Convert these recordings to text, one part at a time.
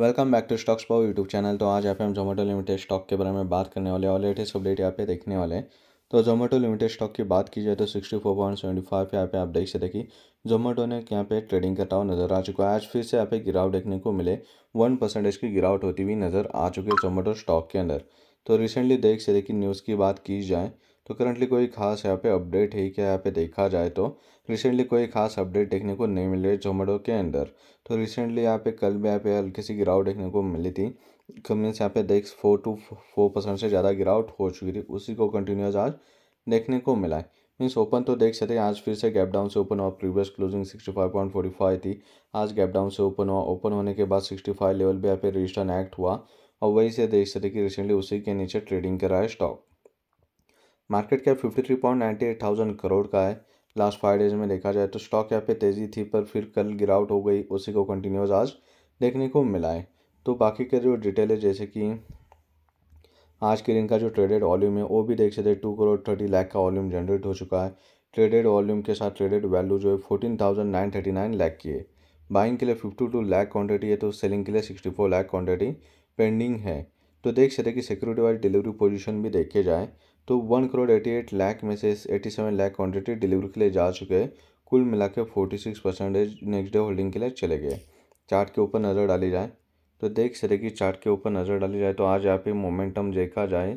welcome back to stocks पाओ YouTube channel तो आज यहाँ पे हम जोमेटो लिमिटेड स्टॉक के बारे में बात करने वाले और लेटेस्ट अपडेट यहाँ पे देखने वाले हैं तो जोमेटो लिमिटेड स्टॉक की बात की जाए तो sixty four point seventy five यहाँ पे आप देख सकते कि जोमेटो ने यहाँ पे ट्रेडिंग करता हुआ नजर आ चुका है आज फिर से यहाँ पे गिरावट देखने को मिले वन परसेंटेज की गिरावट होती हुई नजर आ चुकी है जोमेटो स्टॉक के अंदर तो रिसेंटली देख सकते कि न्यूज़ की बात की जाए तो करंटली कोई खास यहाँ पे अपडेट है क्या यहाँ पे देखा जाए तो रिसेंटली कोई खास अपडेट देखने को नहीं मिले जोमेटो के अंदर तो रिसेंटली यहाँ पे कल भी यहाँ पे हल्की सी गिरावट देखने को मिली थी कंपनीस यहाँ पे देख फोर टू फोर परसेंट से ज़्यादा गिरावट हो चुकी थी उसी को कंटिन्यूस आज देखने को मिला है मीन्स ओपन तो देख सकते हैं आज फिर से गैप डाउन से ओपन हुआ previous closing sixty five point forty five थी आज गैप डाउन से ओपन हुआ ओपन होने के बाद सिक्सटी फाइव लेवल पर यहाँ पे रजिस्टर एक्ट हुआ और वही से देख सकते कि रिसेंटली उसी के नीचे ट्रेडिंग कराए stock market cap fifty three point ninety eight thousand crore का है लास्ट फाइव डेज में देखा जाए तो स्टॉक यहाँ पे तेज़ी थी पर फिर कल गिरावट हो गई उसी को कंटिन्यूस आज देखने को मिला है तो बाकी के जो डिटेल है जैसे कि आज के दिन का जो ट्रेडेड वॉल्यूम है वो भी देख सकते टू करोड़ थर्टी लाख का वॉल्यूम जनरेट हो चुका है ट्रेडेड वॉल्यूम के साथ ट्रेडेड वैल्यू जो है fourteen thousand nine thirty nine lakh की है बाइंग के लिए फिफ्टी टू लैख क्वान्टिटी है तो सेलिंग के लिए sixty four lakh quantity pending है तो देख सकते कि सिक्योरिटी वाली डिलीवरी पोजीशन भी देखे जाए तो one crore eighty eight lakh में से eighty seven lakh quantity delivery के लिए जा चुके हैं कुल मिला के forty six percentage next day holding के लिए चले गए चार्ट के ऊपर नज़र डाली जाए तो देख सकते कि चार्ट के ऊपर नज़र डाली जाए तो आज यहाँ पे मोमेंटम देखा जाए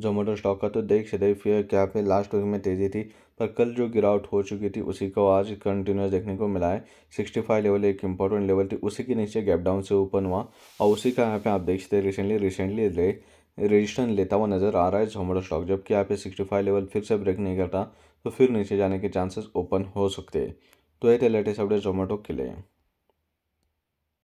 जोमेटो स्टॉक का तो देख सकते फिर क्या पे लास्ट वीक में तेज़ी थी पर कल जो गिरावट हो चुकी थी उसी को आज कंटिन्यूस देखने को मिला है सिक्सटी फाइव लेवल एक इंपॉर्टेंट लेवल थी उसी के नीचे गैप डाउन से ओपन हुआ और उसी का यहाँ पे आप देख सकते रिसेंटली रिसेंटली ले रजिस्ट्रेशन लेता हुआ नज़र आ रहा है जोमेटो स्टॉक जबकि यहाँ पे सिक्सटी फाइव लेवल फिर से ब्रेक नहीं करता तो फिर नीचे जाने के चांसेस ओपन हो सकते तो ये थे लेटेस्ट अपडेट जोमेटो के लिए